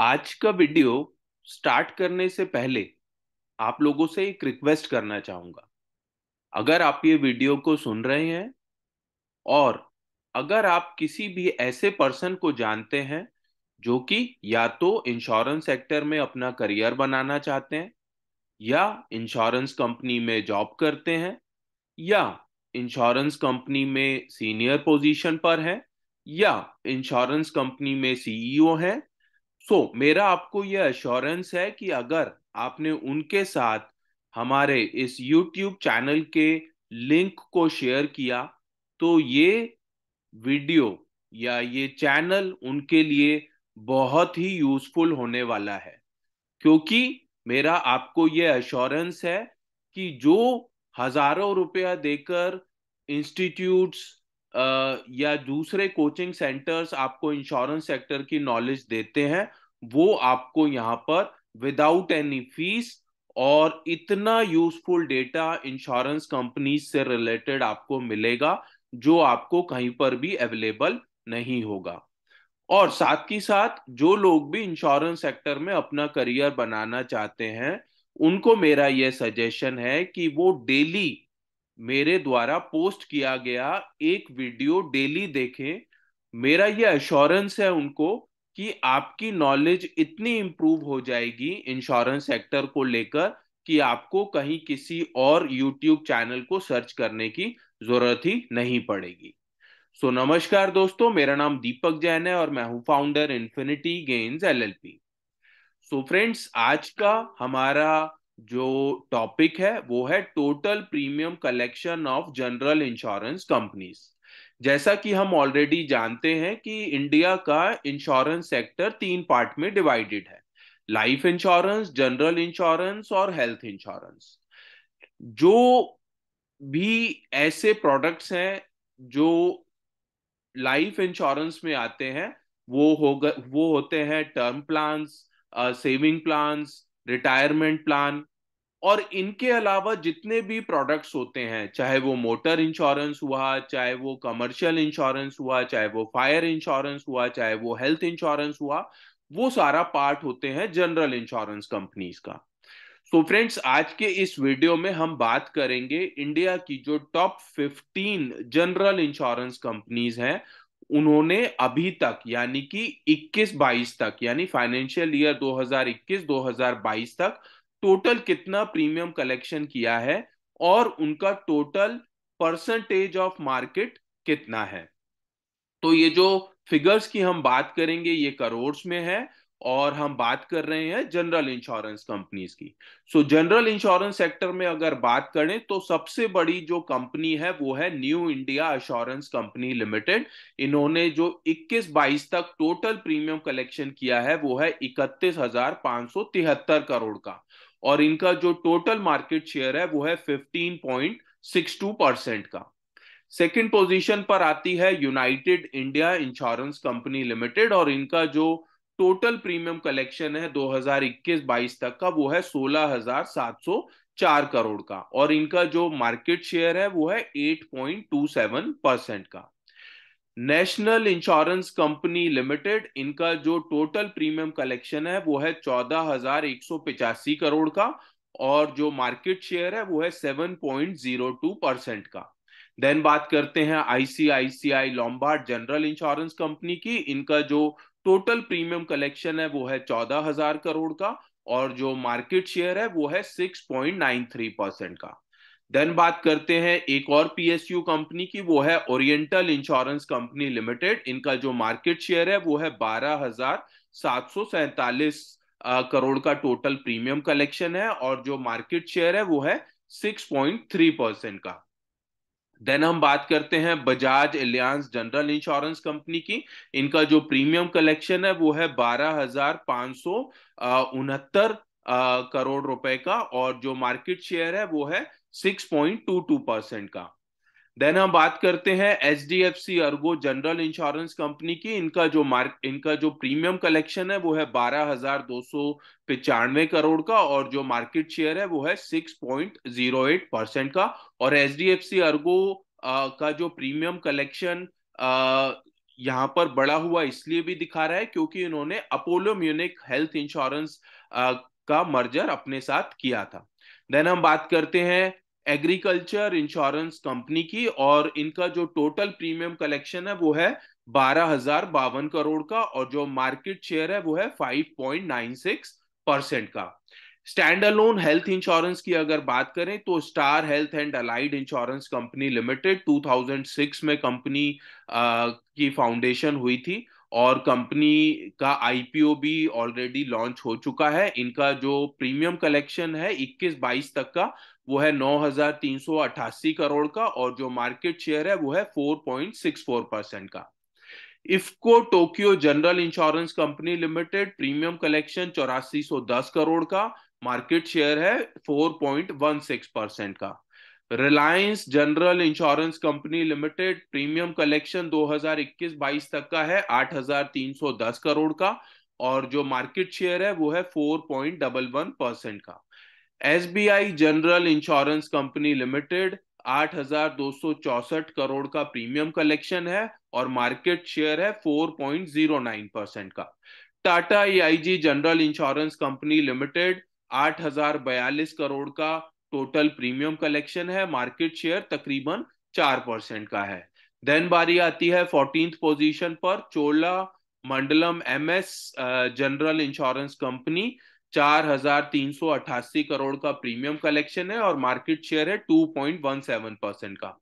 आज का video start करने से पहले आप लोगों से एक रिक्वेस्ट करना चाहूँगा अगर आप ये वीडियो को सुन रहे हैं और अगर आप किसी भी ऐसे पर्सन को जानते हैं जो कि या तो इंश्योरेंस सेक्टर में अपना करियर बनाना चाहते हैं या इंश्योरेंस कंपनी में जॉब करते हैं या इंश्योरेंस कंपनी में सीनियर पोजीशन पर हैं या इंश्योरेंस कंपनी में सीईओ हैं सो so, मेरा आपको ये अश्योरेंस है कि अगर आपने उनके साथ हमारे इस यूट्यूब चैनल के लिंक को शेयर किया तो ये वीडियो या ये चैनल उनके लिए बहुत ही यूजफुल होने वाला है क्योंकि मेरा आपको ये अश्योरेंस है कि जो हजारों रुपया देकर इंस्टीट्यूट्स या दूसरे कोचिंग सेंटर्स आपको इंश्योरेंस सेक्टर की नॉलेज देते हैं वो आपको यहाँ पर विदाउट एनी फीस और इतना यूजफुल डेटा इंश्योरेंस कंपनी से रिलेटेड आपको मिलेगा जो आपको कहीं पर भी अवेलेबल नहीं होगा और साथ ही साथ जो लोग भी इंश्योरेंस सेक्टर में अपना करियर बनाना चाहते हैं उनको मेरा यह सजेशन है कि वो डेली मेरे द्वारा पोस्ट किया गया एक वीडियो डेली देखें मेरा ये अश्योरेंस है उनको कि आपकी नॉलेज इतनी इम्प्रूव हो जाएगी इंश्योरेंस सेक्टर को लेकर कि आपको कहीं किसी और यूट्यूब चैनल को सर्च करने की जरूरत ही नहीं पड़ेगी सो so, नमस्कार दोस्तों मेरा नाम दीपक जैन है और मैं हूं founder infinity gains LLP so friends आज का हमारा जो टॉपिक है वो है total premium collection of general insurance companies जैसा कि हम ऑलरेडी जानते हैं कि इंडिया का इंश्योरेंस सेक्टर तीन पार्ट में डिवाइडेड है लाइफ इंश्योरेंस जनरल इंश्योरेंस और हेल्थ इंश्योरेंस जो भी ऐसे प्रोडक्ट्स हैं जो लाइफ इंश्योरेंस में आते हैं वो हो वो होते हैं term plans saving plans retirement plan और इनके अलावा जितने भी प्रोडक्ट्स होते हैं चाहे वो मोटर इंश्योरेंस हुआ चाहे वो कमर्शियल इंश्योरेंस हुआ चाहे वो फायर इंश्योरेंस हुआ चाहे वो हेल्थ इंश्योरेंस हुआ वो सारा पार्ट होते हैं जनरल इंश्योरेंस कंपनीज का सो so फ्रेंड्स आज के इस वीडियो में हम बात करेंगे इंडिया की जो टॉप 15 जनरल इंश्योरेंस कंपनीज हैं उन्होंने अभी तक यानी कि 21-22 तक यानी फाइनेंशियल ईयर 2021-2022 तक टोटल कितना प्रीमियम कलेक्शन किया है और उनका टोटल परसेंटेज ऑफ मार्केट कितना है तो ये जो फिगर्स की हम बात करेंगे ये करोड़ में है और हम बात कर रहे हैं जनरल इंश्योरेंस कंपनीज की सो जनरल इंश्योरेंस सेक्टर में अगर बात करें तो सबसे बड़ी जो कंपनी है वो है New India Assurance Company Limited इन्होंने जो 21-22 तक टोटल प्रीमियम कलेक्शन किया है वो है इकतीस करोड़ का और इनका जो टोटल मार्केट शेयर है वो है फिफ्टीन परसेंट का सेकेंड पोजीशन पर आती है United India Insurance Company Limited और इनका जो टोटल प्रीमियम कलेक्शन है 2021-22 तक का वो है 16,704 करोड़ का और इनका जो मार्केट शेयर है वो है 8.27 परसेंट का नेशनल इंश्योरेंस कंपनी लिमिटेड इनका जो टोटल प्रीमियम कलेक्शन है वो है 14,185 करोड़ का और जो मार्केट शेयर है वो है 7.02 परसेंट का देन बात करते हैं ICICI Lombard General Insurance Company की इनका जो टोटल प्रीमियम कलेक्शन है वो है चौदह हजार करोड़ का और जो मार्केट शेयर है वो है six point nine three percent का देन बात करते हैं एक और पीएसयू कंपनी की वो है ओरिएंटल इंश्योरेंस कंपनी लिमिटेड इनका जो मार्केट शेयर है वो है बारह हजार सात सौ सैतालीस करोड़ का टोटल प्रीमियम कलेक्शन है और जो मार्केट शेयर है वो है सिक्स पॉइंट थ्री परसेंट का देन हम बात करते हैं Bajaj Allianz General Insurance Company की इनका जो प्रीमियम कलेक्शन है वो है बारह हजार पांच सौ उनहत्तर करोड़ रुपए का और जो मार्केट शेयर है वो है six point two two percent का देन हम बात करते हैं H D F C Ergo General Insurance Company की इनका जो मार्क इनका जो प्रीमियम कलेक्शन है वो है बारह हजार दो सौ पिचानवे करोड़ का और जो मार्केट शेयर है वो है six point zero eight percent का और H D F C Ergo का जो प्रीमियम कलेक्शन यहाँ पर बड़ा हुआ इसलिए भी दिखा रहा है क्योंकि इन्होंने अपोलो म्यूनिक हेल्थ इंश्योरेंस का मर्जर अपने साथ किया था देन हम बात करते हैं एग्रीकल्चर इंश्योरेंस कंपनी की और इनका जो टोटल प्रीमियम कलेक्शन है वो है बारह हजार बावन करोड़ का और जो मार्केट शेयर है वो है five point nine six percent का स्टैंड अलोन हेल्थ इंश्योरेंस की अगर बात करें तो Star Health and Allied Insurance Company Limited 2006 में कंपनी की फाउंडेशन हुई थी और कंपनी का आईपीओ भी ऑलरेडी लॉन्च हो चुका है इनका जो प्रीमियम कलेक्शन है 21-22 तक का वो है नौ करोड़ का और जो मार्केट शेयर है वो है 4.64 परसेंट का IFFCO Tokyo General Insurance Company Limited premium collection चौरासी करोड़ का मार्केट शेयर है 4.16 परसेंट का Reliance General Insurance Company Limited premium collection 2021-22 तक का है 8,310 करोड़ का और जो मार्केट शेयर है वो है 4.11 परसेंट का S General Insurance Company Limited 8,264 crore का प्रीमियम कलेक्शन है और मार्केट शेयर है 4.09 परसेंट का Tata A General Insurance Company Limited आठ करोड़ का टोटल प्रीमियम कलेक्शन है मार्केट शेयर तकरीबन चार परसेंट का है देन बारी आती है फोर्टीन पोजीशन पर Cholamandalam MS General Insurance Company चार हजार तीन सौ अट्ठासी करोड़ का प्रीमियम कलेक्शन है और मार्केट शेयर है two point one seven percent का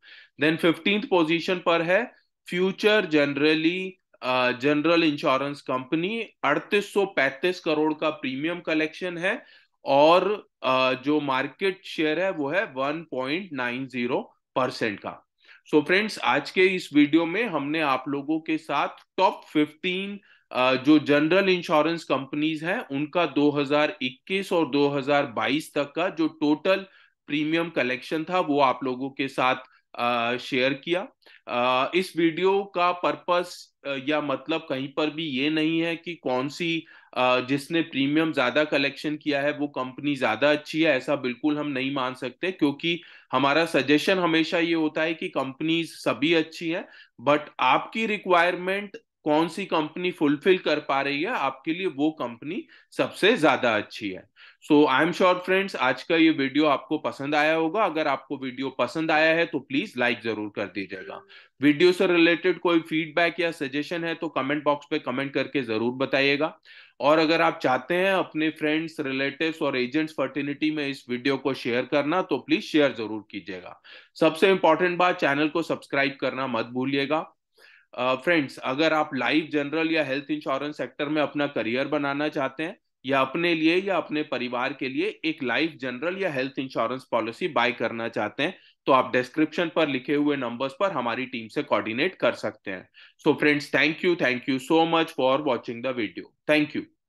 देन फिफ्टीन पोजीशन पर है Future Generali General Insurance Company अड़तीस सौ पैंतीस करोड़ का प्रीमियम कलेक्शन है और जो मार्केट शेयर है वो है 1.90 परसेंट का सो so फ्रेंड्स आज के इस वीडियो में हमने आप लोगों के साथ टॉप 15 जो जनरल इंश्योरेंस कंपनीज हैं उनका 2021 और 2022 तक का जो टोटल प्रीमियम कलेक्शन था वो आप लोगों के साथ शेयर किया इस वीडियो का पर्पस या मतलब कहीं पर भी ये नहीं है कि कौन सी जिसने प्रीमियम ज़्यादा कलेक्शन किया है वो कंपनी ज़्यादा अच्छी है ऐसा बिल्कुल हम नहीं मान सकते क्योंकि हमारा सजेशन हमेशा ये होता है कि कंपनीज सभी अच्छी हैं बट आपकी रिक्वायरमेंट कौन सी कंपनी फुलफिल कर पा रही है आपके लिए वो कंपनी सबसे ज्यादा अच्छी है so I am sure friends आज का ये वीडियो आपको पसंद आया होगा अगर आपको वीडियो पसंद आया है तो प्लीज लाइक जरूर कर दीजिएगा वीडियो से रिलेटेड कोई फीडबैक या सजेशन है तो कमेंट बॉक्स पे कमेंट करके जरूर बताइएगा और अगर आप चाहते हैं अपने फ्रेंड्स रिलेटिव्स और एजेंट्स फर्टिनिटी में इस वीडियो को शेयर करना तो प्लीज शेयर जरूर कीजिएगा सबसे इंपॉर्टेंट बात चैनल को सब्सक्राइब करना मत भूलिएगा फ्रेंड्स uh, अगर आप लाइफ जनरल या हेल्थ इंश्योरेंस सेक्टर में अपना करियर बनाना चाहते हैं या अपने लिए या अपने परिवार के लिए एक लाइफ जनरल या हेल्थ इंश्योरेंस पॉलिसी बाय करना चाहते हैं तो आप डिस्क्रिप्शन पर लिखे हुए नंबर्स पर हमारी टीम से कोऑर्डिनेट कर सकते हैं so friends thank you thank you so much for watching the video thank you